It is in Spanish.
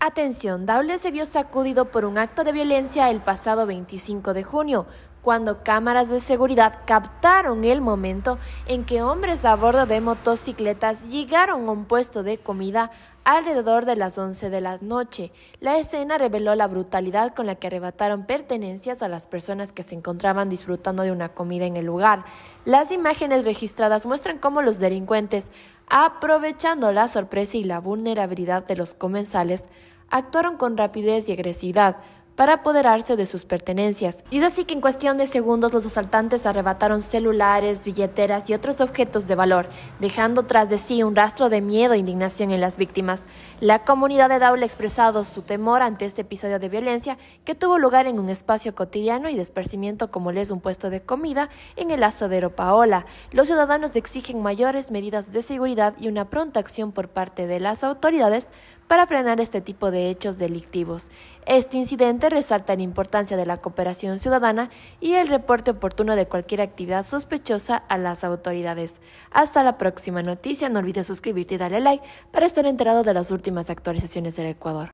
Atención, Daule se vio sacudido por un acto de violencia el pasado 25 de junio, cuando cámaras de seguridad captaron el momento en que hombres a bordo de motocicletas llegaron a un puesto de comida alrededor de las 11 de la noche. La escena reveló la brutalidad con la que arrebataron pertenencias a las personas que se encontraban disfrutando de una comida en el lugar. Las imágenes registradas muestran cómo los delincuentes, aprovechando la sorpresa y la vulnerabilidad de los comensales, actuaron con rapidez y agresividad para apoderarse de sus pertenencias. Y es así que en cuestión de segundos los asaltantes arrebataron celulares, billeteras y otros objetos de valor, dejando tras de sí un rastro de miedo e indignación en las víctimas. La comunidad de Daula ha expresado su temor ante este episodio de violencia que tuvo lugar en un espacio cotidiano y despercimiento como es un puesto de comida en el asadero Paola. Los ciudadanos exigen mayores medidas de seguridad y una pronta acción por parte de las autoridades para frenar este tipo de hechos delictivos. Este incidente resalta la importancia de la cooperación ciudadana y el reporte oportuno de cualquier actividad sospechosa a las autoridades. Hasta la próxima noticia, no olvides suscribirte y darle like para estar enterado de las últimas actualizaciones del Ecuador.